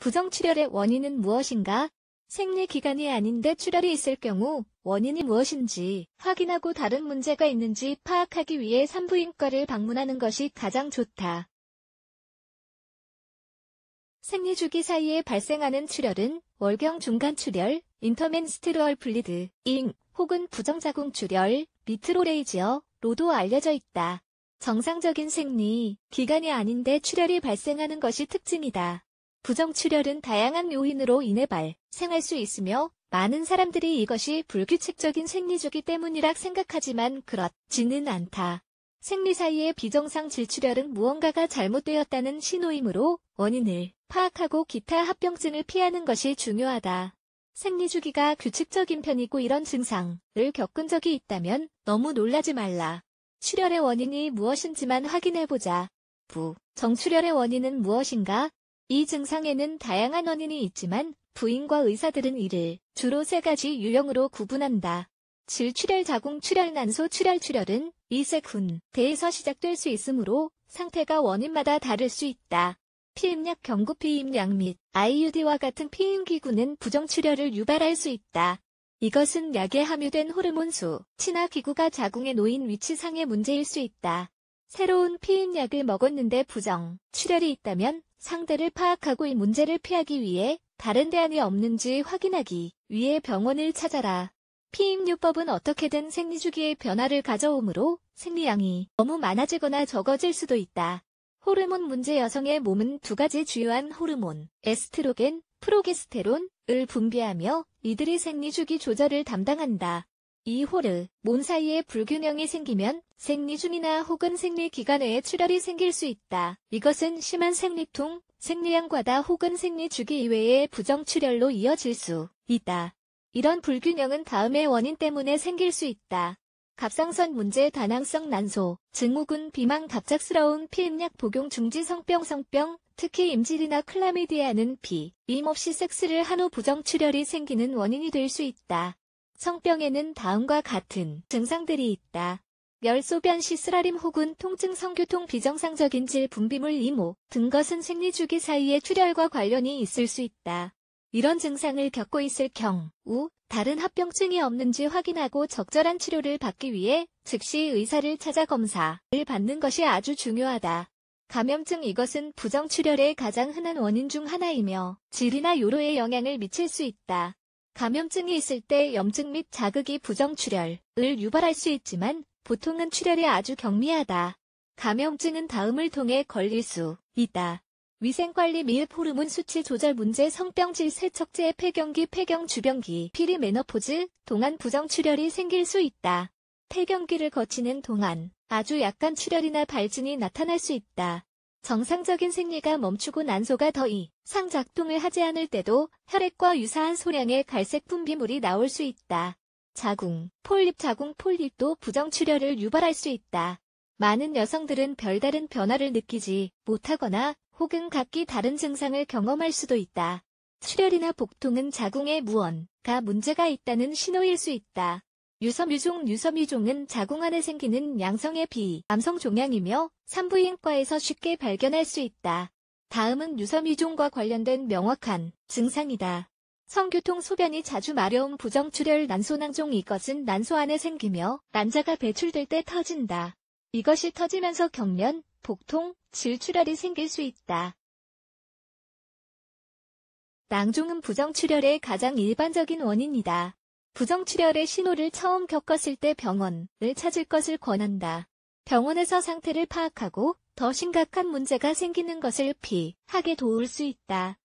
부정출혈의 원인은 무엇인가? 생리기간이 아닌데 출혈이 있을 경우 원인이 무엇인지 확인하고 다른 문제가 있는지 파악하기 위해 산부인과를 방문하는 것이 가장 좋다. 생리주기 사이에 발생하는 출혈은 월경 중간 출혈, 인터맨스트루얼 플리드 잉, 혹은 부정자궁 출혈, 미트로레이지어, 로도 알려져 있다. 정상적인 생리, 기간이 아닌데 출혈이 발생하는 것이 특징이다. 부정출혈은 다양한 요인으로 인해 발생할 수 있으며 많은 사람들이 이것이 불규칙적인 생리주기 때문이라 생각하지만 그렇지는 않다. 생리 사이의 비정상 질출혈은 무언가가 잘못되었다는 신호이므로 원인을 파악하고 기타 합병증을 피하는 것이 중요하다. 생리 주기가 규칙적인 편이고 이런 증상을 겪은 적이 있다면 너무 놀라지 말라. 출혈의 원인이 무엇인지만 확인해보자. 부, 정출혈의 원인은 무엇인가? 이 증상에는 다양한 원인이 있지만 부인과 의사들은 이를 주로 세 가지 유형으로 구분한다. 질출혈 자궁 출혈 난소 출혈 출혈은 이 세군대에서 시작될 수 있으므로 상태가 원인마다 다를 수 있다. 피임약 경구 피임약 및 IUD와 같은 피임기구는 부정출혈을 유발할 수 있다. 이것은 약에 함유된 호르몬수, 친화 기구가 자궁에 놓인 위치상의 문제일 수 있다. 새로운 피임약을 먹었는데 부정, 출혈이 있다면 상대를 파악하고 이 문제를 피하기 위해 다른 대안이 없는지 확인하기 위해 병원을 찾아라. 피임요법은 어떻게든 생리주기의 변화를 가져오므로 생리양이 너무 많아지거나 적어질 수도 있다. 호르몬 문제 여성의 몸은 두 가지 주요한 호르몬, 에스트로겐, 프로게스테론을 분비하며 이들이 생리주기 조절을 담당한다. 이 호르, 몬 사이에 불균형이 생기면 생리 중이나 혹은 생리 기간에 외 출혈이 생길 수 있다. 이것은 심한 생리통, 생리양 과다 혹은 생리 주기 이외의 부정 출혈로 이어질 수 있다. 이런 불균형은 다음의 원인 때문에 생길 수 있다. 갑상선 문제 다낭성 난소, 증후군 비망 갑작스러운 피임약 복용 중지 성병 성병, 특히 임질이나 클라미디아는 피, 임 없이 섹스를 한 후 부정 출혈이 생기는 원인이 될 수 있다. 성병에는 다음과 같은 증상들이 있다. 멸소변 시스라림 혹은 통증 성교통 비정상적인 질 분비물 이모 등 것은 생리주기 사이에 출혈과 관련이 있을 수 있다. 이런 증상을 겪고 있을 경우 다른 합병증이 없는지 확인하고 적절한 치료를 받기 위해 즉시 의사를 찾아 검사를 받는 것이 아주 중요하다. 감염증 이것은 부정출혈의 가장 흔한 원인 중 하나이며 질이나 요로에 영향을 미칠 수 있다. 감염증이 있을 때 염증 및 자극이 부정출혈을 유발할 수 있지만 보통은 출혈이 아주 경미하다. 감염증은 다음을 통해 걸릴 수 있다. 위생관리 미흡 호르몬 수치 조절 문제 성병질 세척제 폐경기 폐경 주변기 피리 메너포즈 동안 부정 출혈이 생길 수 있다. 폐경기를 거치는 동안 아주 약간 출혈이나 발진이 나타날 수 있다. 정상적인 생리가 멈추고 난소가 더 이상 작동을 하지 않을 때도 혈액과 유사한 소량의 갈색 분비물이 나올 수 있다. 자궁, 폴립 자궁 폴립도 부정출혈을 유발할 수 있다. 많은 여성들은 별다른 변화를 느끼지 못하거나 혹은 각기 다른 증상을 경험할 수도 있다. 출혈이나 복통은 자궁의 무언가 문제가 있다는 신호일 수 있다. 유섬유종 유섬유종은 자궁 안에 생기는 양성의 비, 남성 종양이며 산부인과에서 쉽게 발견할 수 있다. 다음은 유섬유종과 관련된 명확한 증상이다. 성교통 소변이 자주 마려움 부정출혈 난소낭종 이것은 난소 안에 생기며 난자가 배출될 때 터진다. 이것이 터지면서 경련, 복통, 질출혈이 생길 수 있다. 낭종은 부정출혈의 가장 일반적인 원인이다. 부정출혈의 신호를 처음 겪었을 때 병원을 찾을 것을 권한다. 병원에서 상태를 파악하고 더 심각한 문제가 생기는 것을 피하게 도울 수 있다.